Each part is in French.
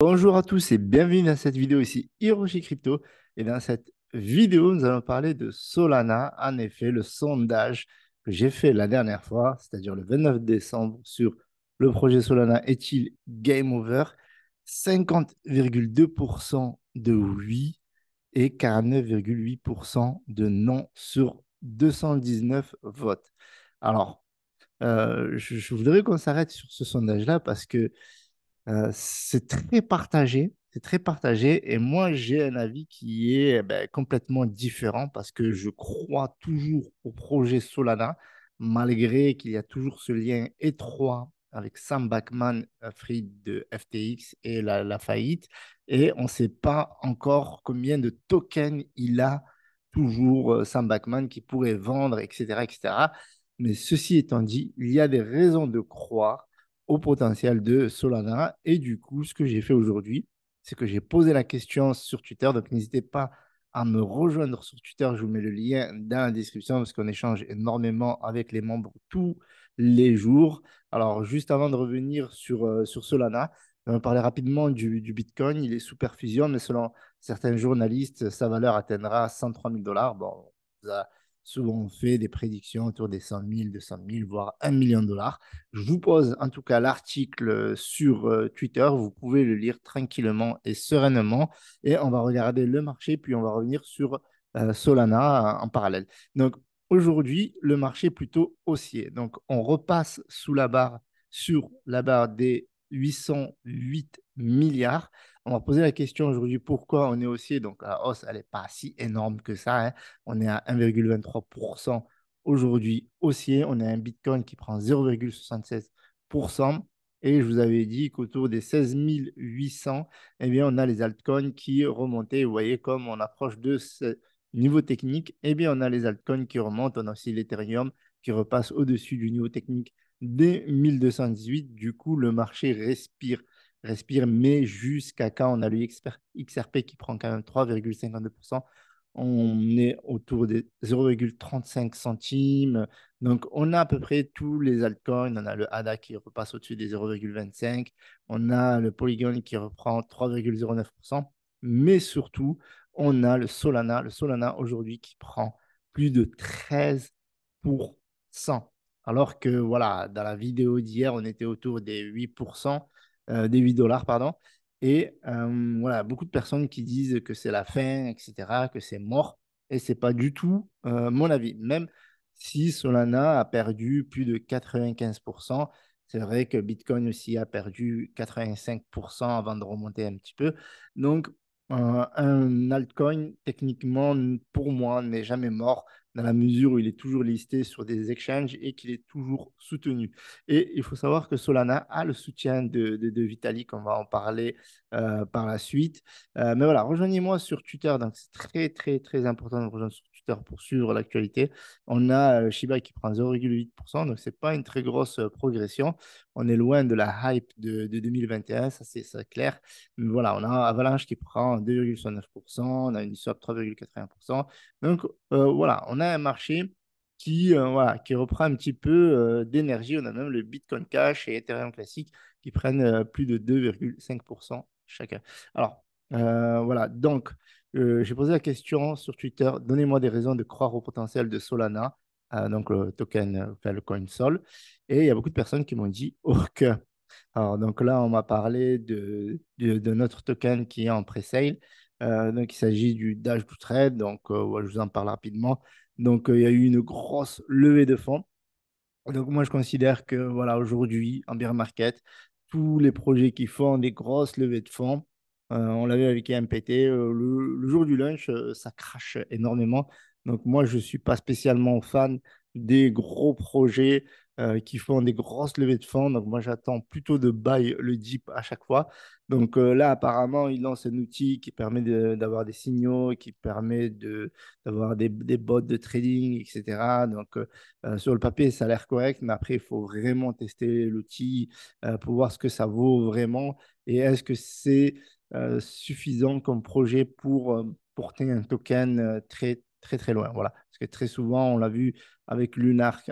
Bonjour à tous et bienvenue dans cette vidéo ici Hiroshi Crypto. Et dans cette vidéo, nous allons parler de Solana. En effet, le sondage que j'ai fait la dernière fois, c'est-à-dire le 29 décembre, sur le projet Solana est-il game over 50,2% de oui et 49,8% de non sur 219 votes. Alors, euh, je, voudrais qu'on s'arrête sur ce sondage-là parce que euh, c'est très partagé, c'est très partagé. Et moi, j'ai un avis qui est eh ben, complètement différent parce que je crois toujours au projet Solana, malgré qu'il y a toujours ce lien étroit avec Sam Backman, Fried de FTX et la, faillite. Et on ne sait pas encore combien de tokens il a toujours, euh, Sam Backman, qui pourrait vendre, etc., etc. Mais ceci étant dit, il y a des raisons de croire au potentiel de Solana. Et du coup, ce que j'ai fait aujourd'hui, c'est que j'ai posé la question sur Twitter. Donc, n'hésitez pas à me rejoindre sur Twitter. Je vous mets le lien dans la description parce qu'on échange énormément avec les membres tous les jours. Alors, juste avant de revenir sur, euh, sur Solana, on va parler rapidement du, Bitcoin. Il est sous perfusion, mais selon certains journalistes, sa valeur atteindra 103 000 dollars. Bon, vous Souvent, on fait des prédictions autour des 100 000, 200 000, voire 1 million de dollars. Je vous pose en tout cas l'article euh, sur euh, Twitter. Vous pouvez le lire tranquillement et sereinement. Et on va regarder le marché, puis on va revenir sur euh, Solana en parallèle. Donc, aujourd'hui, le marché est plutôt haussier. Donc, on repasse sous la barre sur la barre des 808 milliards on va poser la question aujourd'hui pourquoi on est haussier donc la hausse, elle n'est pas si énorme que ça. Hein. On est à 1,23% aujourd'hui haussier. On a un Bitcoin qui prend 0,76%. Et je vous avais dit qu'autour des 16 800, eh bien, on a les altcoins qui remontaient. Vous voyez, comme on approche de ce niveau technique, et eh bien, on a les altcoins qui remontent. On a aussi l'Ethereum qui repasse au-dessus du niveau technique dès 1218. Du coup, le marché respire respire, mais jusqu'à quand on a le XRP qui prend quand même 3,52%, on est autour des 0,35 centimes. Donc, on a à peu près tous les altcoins. On a le ADA qui repasse au-dessus des 0,25. On a le Polygon qui reprend 3,09%. Mais surtout, on a le Solana. Le Solana aujourd'hui qui prend plus de 13%. Alors que, voilà, dans la vidéo d'hier, on était autour des 8%. Euh, des 8 dollars, pardon. Et euh, voilà, beaucoup de personnes qui disent que c'est la fin, etc., que c'est mort. Et c'est pas du tout euh, mon avis. Même si Solana a perdu plus de 95%, c'est vrai que Bitcoin aussi a perdu 85% avant de remonter un petit peu. Donc, un altcoin, techniquement, pour moi, n'est jamais mort dans la mesure où il est toujours listé sur des exchanges et qu'il est toujours soutenu. Et il faut savoir que Solana a le soutien de, de, Vitalik, on va en parler euh, par la suite. Euh, mais voilà, rejoignez-moi sur Twitter, donc c'est très, très, très important de rejoindre sur pour suivre l'actualité. On a euh, Shiba qui prend 0,8%, donc ce n'est pas une très grosse euh, progression. On est loin de la hype de, 2021, ça c'est clair. Mais voilà, on a Avalanche qui prend 2,69%, on a Uniswap 3,81%. Donc euh, voilà, on a un marché qui, voilà, qui reprend un petit peu d'énergie. On a même le Bitcoin Cash et Ethereum classique qui prennent plus de 2,5% chacun. Alors, voilà, donc euh, j'ai posé la question sur Twitter, donnez-moi des raisons de croire au potentiel de Solana, euh, donc le token, euh, enfin le coin Sol. Et il y a beaucoup de personnes qui m'ont dit aucun. Oh, Alors, donc là, on m'a parlé de, de, notre token qui est en presale. donc, il s'agit du Dash to Trade. Donc, je vous en parle rapidement. Donc, il y a eu une grosse levée de fonds. Donc, moi, je considère que, voilà, aujourd'hui, en bear market, tous les projets qui font des grosses levées de fonds, euh, on l'avait avec MPT, euh, le, jour du lunch, euh, ça crache énormément. Donc moi, je ne suis pas spécialement fan des gros projets qui font des grosses levées de fonds. Donc, moi, j'attends plutôt de buy le dip à chaque fois. Donc, là, apparemment, il lance un outil qui permet d'avoir des signaux, qui permet d'avoir des, bots de trading, etc. Donc, sur le papier, ça a l'air correct, mais après, il faut vraiment tester l'outil pour voir ce que ça vaut vraiment et est-ce que c'est euh, suffisant comme projet pour euh, porter un token euh, très, très, très loin. Voilà. Parce que très souvent, on l'a vu avec Lunar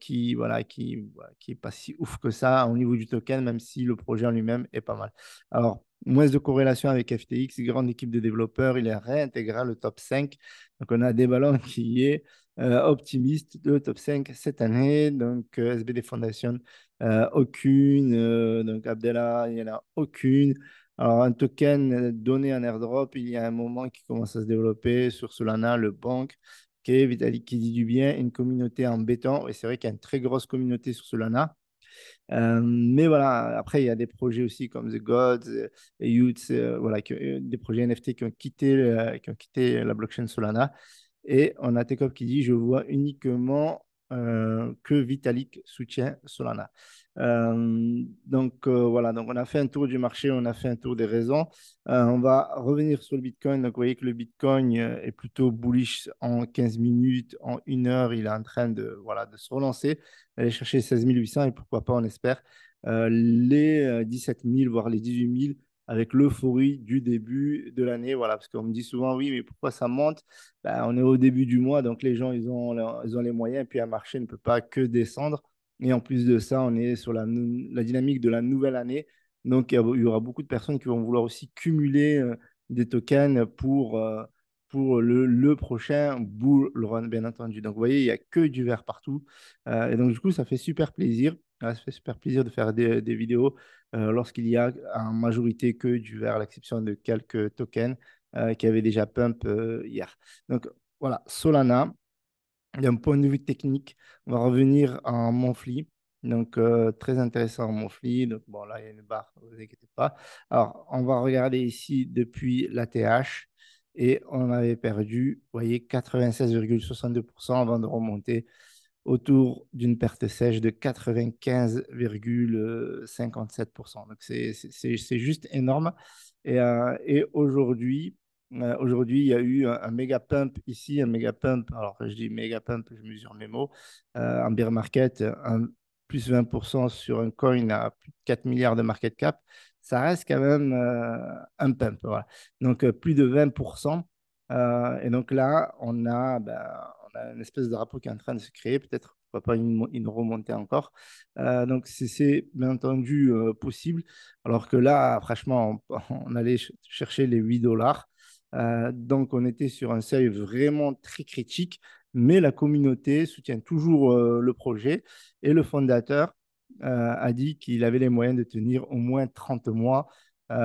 qui, voilà, qui, qui est pas si ouf que ça au niveau du token, même si le projet en lui-même est pas mal. Alors, moins de corrélation avec FTX, grande équipe de développeurs, il est réintégré le top 5. Donc on a des ballons qui est optimiste, de top 5 cette année. Donc SBD Foundation, aucune. donc Abdella, il n'y en a aucune. Alors, un token euh, donné en airdrop, il y a un moment qui commence à se développer sur Solana, le banque, qui est, Vitalik qui dit du bien, une communauté en béton. Et c'est vrai qu'il y a une très grosse communauté sur Solana. Euh, mais voilà, après, il y a des projets aussi comme The Gods, euh, et Youths, voilà, des projets NFT qui ont quitté, qui ont quitté la blockchain Solana. Et on a Tekop qui dit Je vois uniquement que Vitalik soutient Solana. Euh, donc euh, voilà, donc on a fait un tour du marché, on a fait un tour des raisons. Euh, on va revenir sur le Bitcoin. Donc vous voyez que le Bitcoin est plutôt bullish en 15 minutes, en une heure, il est en train de, voilà, de se relancer, aller chercher 16 800 et pourquoi pas, on espère, les 17 000, voire les 18 000 avec l'euphorie du début de l'année. Voilà, parce qu'on me dit souvent, oui, mais pourquoi ça monte ben, On est au début du mois, donc les gens, ils ont, ils ont les moyens, et puis un marché ne peut pas que descendre. Et en plus de ça, on est sur la, dynamique de la nouvelle année. Donc, il y aura beaucoup de personnes qui vont vouloir aussi cumuler euh, des tokens pour, euh, pour le, le, prochain bull run, bien entendu. Donc, vous voyez, il n'y a que du vert partout. Euh, et donc, du coup, ça fait super plaisir. Ça fait super plaisir de faire des, des vidéos lorsqu'il y a en majorité que du vert, à l'exception de quelques tokens qui avaient déjà pump hier. Donc, voilà, Solana, d'un point de vue technique, on va revenir à Monfly. Donc, euh, très intéressant, Monfly. Donc, bon, là, il y a une barre, ne vous inquiétez pas. Alors, on va regarder ici depuis la TH et on avait perdu, vous voyez, 96,62% avant de remonter autour d'une perte sèche de 95,57%. Donc c'est juste énorme. Et, euh, et aujourd'hui, euh, aujourd'hui, il y a eu un, méga pump ici, un méga pump. Alors, je dis méga pump, je mesure mes mots. Euh, en bear market, plus 20% sur un coin à plus de 4 milliards de market cap, ça reste quand même euh, un pump. Donc, plus de 20%. et donc là, on a, ben, une espèce de rapport qui est en train de se créer. Peut-être va pas une, une, remontée encore. donc, c'est bien entendu possible. Alors que là, franchement, on, allait chercher les 8 dollars. Euh, donc, on était sur un seuil vraiment très critique, mais la communauté soutient toujours euh, le projet et le fondateur euh, a dit qu'il avait les moyens de tenir au moins 30 mois,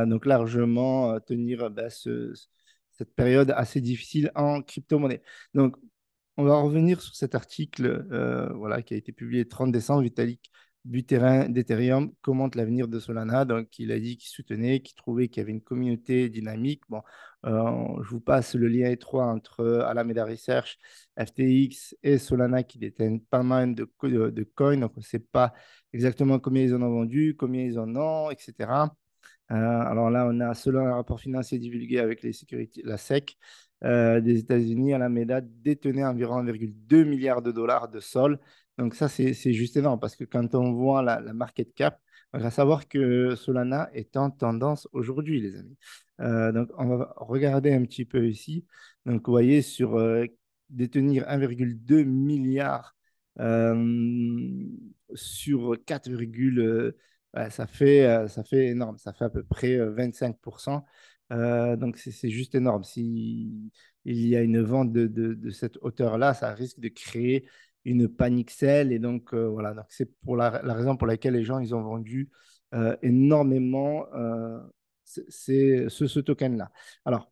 donc largement tenir bah, cette période assez difficile en crypto-monnaie. Donc, on va revenir sur cet article voilà, qui a été publié le 30 décembre. Vitalik Buterin d'Ethereum commente l'avenir de Solana. Donc, il a dit qu'il soutenait, qu'il trouvait qu'il y avait une communauté dynamique. Bon, euh, je vous passe le lien étroit entre Alameda Research, FTX et Solana qui détiennent pas mal de, de, coins. Donc, on ne sait pas exactement combien ils en ont vendu, combien ils en ont, etc. Euh, alors là, on a selon un rapport financier divulgué avec les la SEC euh, des États-Unis, Alameda détenait environ 1,2 milliard de dollars de sol donc ça, c'est juste énorme parce que quand on voit la, market cap, on va savoir que Solana est en tendance aujourd'hui, les amis. Euh, donc on va regarder un petit peu ici. Donc vous voyez sur euh, détenir 1,2 milliard euh, sur 4, ça, fait, ça fait énorme, ça fait à peu près 25%. donc c'est juste énorme. S'il il y a une vente de, de cette hauteur-là, ça risque de créer une panique sale. Et donc, euh, voilà, c'est pour la, raison pour laquelle les gens, ils ont vendu euh, énormément euh, c'est ce, token-là. Alors,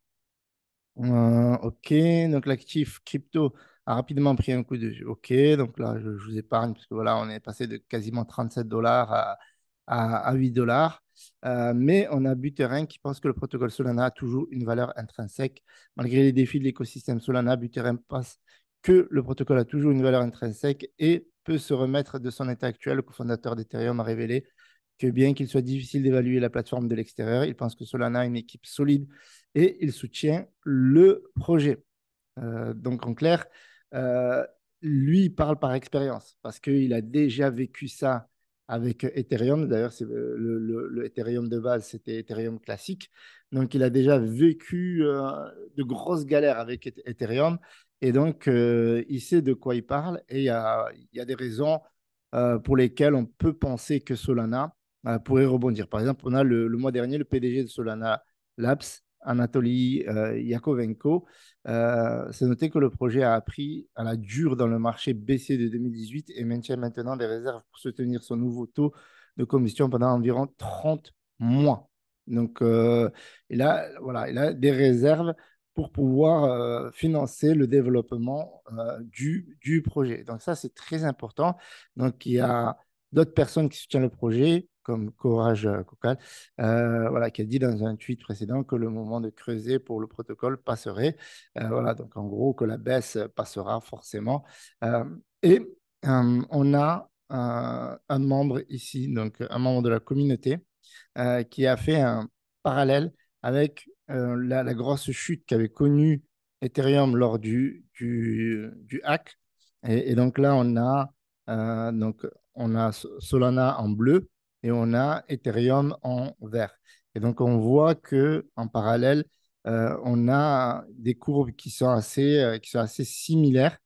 OK, donc l'actif crypto a rapidement pris un coup de... OK, donc là, je, vous épargne parce que voilà, on est passé de quasiment 37 dollars à, 8 dollars. mais on a Buterin qui pense que le protocole Solana a toujours une valeur intrinsèque. Malgré les défis de l'écosystème Solana, Buterin passe que le protocole a toujours une valeur intrinsèque et peut se remettre de son état actuel. Le cofondateur d'Ethereum a révélé que bien qu'il soit difficile d'évaluer la plateforme de l'extérieur, il pense que Solana a une équipe solide et il soutient le projet. Euh, donc en clair, euh, lui parle par expérience parce qu'il a déjà vécu ça avec Ethereum. D'ailleurs, euh, le, le, Ethereum de base, c'était Ethereum classique. Donc, il a déjà vécu de grosses galères avec Ethereum et donc, euh, il sait de quoi il parle et il y a, y a, des raisons euh, pour lesquelles on peut penser que Solana euh, pourrait rebondir. Par exemple, on a le, mois dernier le PDG de Solana Labs, Anatoly Yakovenko, s'est noté que le projet a appris à la dure dans le marché baissé de 2018 et maintient maintenant des réserves pour soutenir son nouveau taux de commission pendant environ 30 mois. Donc, et là voilà, il a des réserves pour pouvoir euh, financer le développement euh, du, du, projet. Donc ça, c'est très important. Donc il y a d'autres personnes qui soutiennent le projet, comme Courage euh, Cocal, voilà, qui a dit dans un tweet précédent que le moment de creuser pour le protocole passerait. voilà, donc en gros que la baisse passera forcément. et on a un membre ici, donc un membre de la communauté, qui a fait un parallèle avec euh, la, grosse chute qu'avait connue Ethereum lors du, du, hack. Et, donc là, on a, euh, Solana en bleu et on a Ethereum en vert. Et donc, on voit que en parallèle, euh, on a des courbes qui sont assez, qui sont assez similaires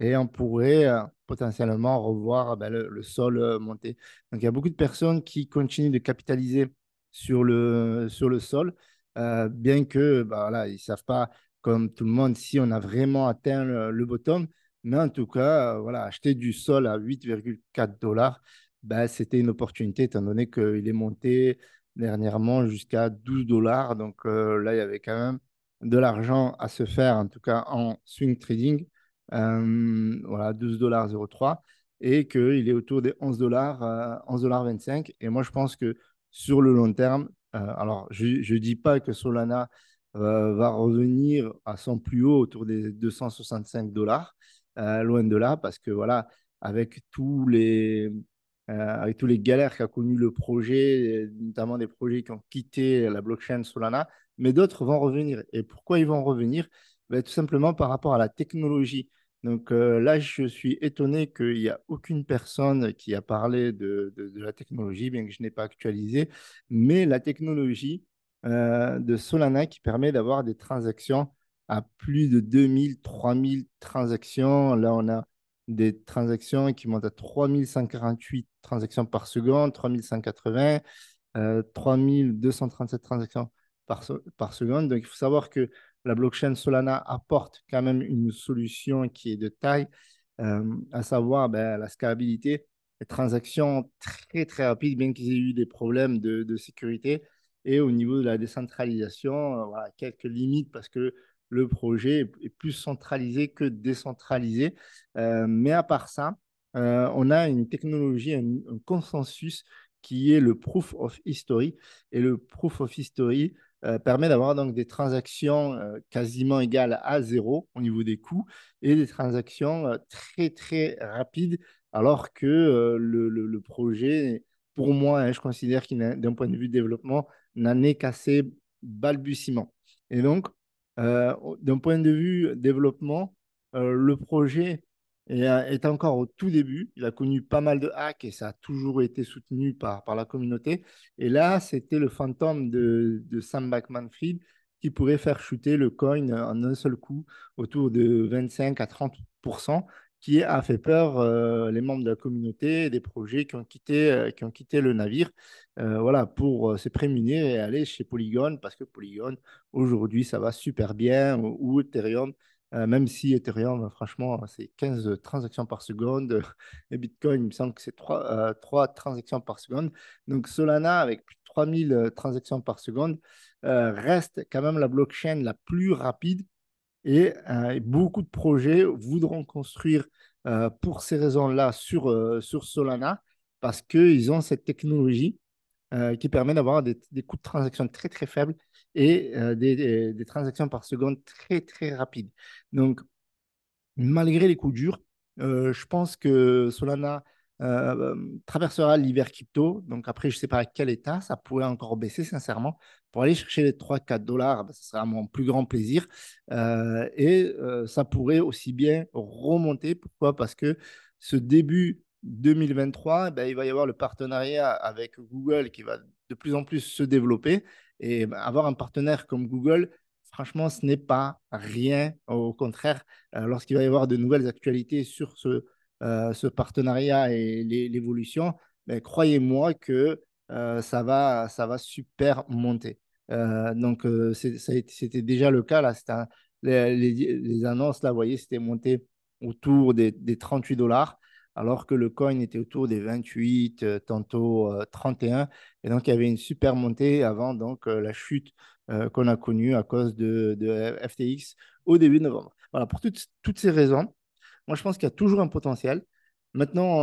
et on pourrait potentiellement revoir ben, le, sol monter. Donc, il y a beaucoup de personnes qui continuent de capitaliser sur le, sur le sol euh, bien que bah, voilà, ils ne savent pas, comme tout le monde, si on a vraiment atteint le, bottom. Mais en tout cas, euh, voilà, acheter du sol à 8,4 dollars, bah, c'était une opportunité, étant donné qu'il est monté dernièrement jusqu'à 12 dollars. Donc euh, là, il y avait quand même de l'argent à se faire, en tout cas en swing trading. voilà, 12 dollars 03 et qu'il est autour des 11 dollars, 11 dollars 25. Et moi, je pense que sur le long terme, euh, alors, je ne dis pas que Solana euh, va revenir à son plus haut autour des 265 dollars, euh, loin de là, parce que voilà, avec tous les, galères qu'a connu le projet, notamment des projets qui ont quitté la blockchain Solana, mais d'autres vont revenir. Et pourquoi ils vont revenir ben, Tout simplement par rapport à la technologie donc là, je suis étonné qu'il n'y a aucune personne qui a parlé de, de, la technologie, bien que je n'ai pas actualisé, mais la technologie de Solana qui permet d'avoir des transactions à plus de 2000, 3000 transactions. Là, on a des transactions qui montent à 3148 transactions par seconde, 3180, euh, 3237 transactions par, par seconde. Donc, il faut savoir que la blockchain Solana apporte quand même une solution qui est de taille, euh, à savoir ben, la scalabilité, les transactions très très rapides, bien qu'ils aient eu des problèmes de, sécurité. Et au niveau de la décentralisation, euh, voilà, quelques limites parce que le projet est plus centralisé que décentralisé. Euh, mais à part ça, on a une technologie, un, consensus qui est le proof of history. Et le proof of history, euh, permet d'avoir donc des transactions euh, quasiment égales à zéro au niveau des coûts et des transactions euh, très très rapides, alors que le, le, projet, pour moi, hein, je considère qu'il d'un point de vue développement, n'en est qu'à balbutiement. Et donc, d'un point de vue développement, le projet euh, est encore au tout début. Il a connu pas mal de hacks et ça a toujours été soutenu par, par la communauté. Et là, c'était le fantôme de, de Sam Backman-Fried qui pourrait faire shooter le coin euh, en un seul coup autour de 25 à 30 qui a fait peur euh, les membres de la communauté et des projets qui ont quitté, qui ont quitté le navire voilà, pour se prémunir et aller chez Polygon parce que Polygon, aujourd'hui, ça va super bien ou Ethereum euh, même si Ethereum, franchement, c'est 15 transactions par seconde. Et Bitcoin, il me semble que c'est 3, euh, transactions par seconde. Donc Solana, avec plus de 3000 euh, transactions par seconde, reste quand même la blockchain la plus rapide. Et, beaucoup de projets voudront construire pour ces raisons-là sur, sur Solana parce qu'ils ont cette technologie qui permet d'avoir des coûts de transaction très très faibles et euh, des, transactions par seconde très, très rapides. Donc, malgré les coups durs, euh, je pense que Solana euh, traversera l'hiver crypto. Donc après, je ne sais pas à quel état, ça pourrait encore baisser, sincèrement. Pour aller chercher les 3-4 dollars, ben, ce sera mon plus grand plaisir. et ça pourrait aussi bien remonter. Pourquoi Parce que ce début 2023, ben, il va y avoir le partenariat avec Google qui va de plus en plus se développer. Et bah, avoir un partenaire comme Google, franchement, ce n'est pas rien. Au contraire, euh, lorsqu'il va y avoir de nouvelles actualités sur ce, euh, partenariat et l'évolution, bah, croyez-moi que euh, ça, va, ça va super monter. donc, c'était déjà le cas. Là, les, annonces, là, vous voyez, c'était monté autour des 38 dollars alors que le coin était autour des 28, euh, tantôt 31. Euh, et donc, il y avait une super montée avant donc euh, la chute qu'on a connue à cause de, FTX au début de novembre. Voilà, pour toutes, toutes ces raisons, moi, je pense qu'il y a toujours un potentiel. Maintenant,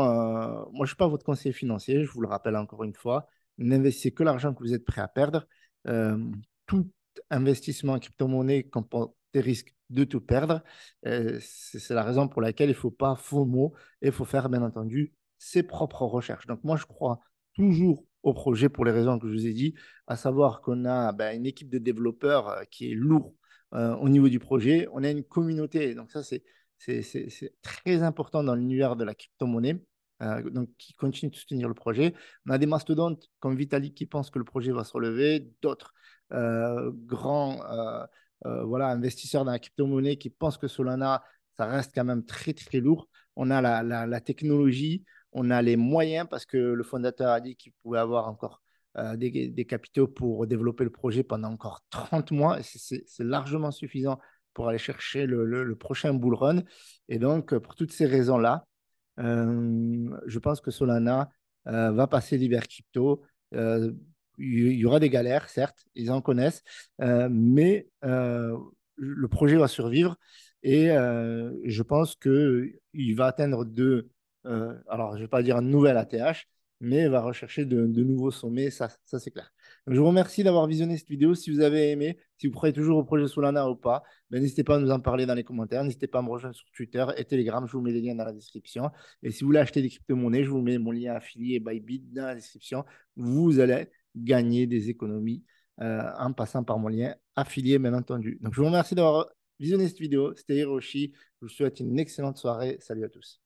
moi, je ne suis pas votre conseiller financier, je vous le rappelle encore une fois, n'investissez que l'argent que vous êtes prêt à perdre. tout investissement en crypto-monnaie des risques de tout perdre. Euh, c'est la raison pour laquelle il faut pas faux mots et il faut faire, bien entendu, ses propres recherches. Donc, moi, je crois toujours au projet pour les raisons que je vous ai dit, à savoir qu'on a ben, une équipe de développeurs euh, qui est lourd euh, au niveau du projet. On a une communauté, donc ça, c'est très important dans l'univers de la crypto-monnaie. donc, qui continue de soutenir le projet. On a des mastodontes comme Vitalik qui pense que le projet va se relever, d'autres grands euh, voilà, investisseur dans la crypto-monnaie qui pense que Solana, ça reste quand même très, très lourd. On a la, technologie, on a les moyens parce que le fondateur a dit qu'il pouvait avoir encore euh, des, capitaux pour développer le projet pendant encore 30 mois. C'est largement suffisant pour aller chercher le, prochain bull run. Et donc, euh, pour toutes ces raisons-là, je pense que Solana va passer l'hiver crypto il y aura des galères, certes, ils en connaissent, euh, mais euh, le projet va survivre et euh, je pense qu'il va atteindre de, alors je ne vais pas dire un nouvel ATH, mais il va rechercher de, nouveaux sommets, ça, ça c'est clair. je vous remercie d'avoir visionné cette vidéo. Si vous avez aimé, si vous prenez toujours au projet Solana ou pas, ben, n'hésitez pas à nous en parler dans les commentaires, n'hésitez pas à me rejoindre sur Twitter et Telegram, je vous mets les liens dans la description. Et si vous voulez acheter des crypto-monnaies, je vous mets mon lien affilié Bybit dans la description. Vous allez gagner des économies euh, en passant par mon lien affilié, bien entendu. Donc, je vous remercie d'avoir visionné cette vidéo. C'était Hiroshi. Je vous souhaite une excellente soirée. Salut à tous.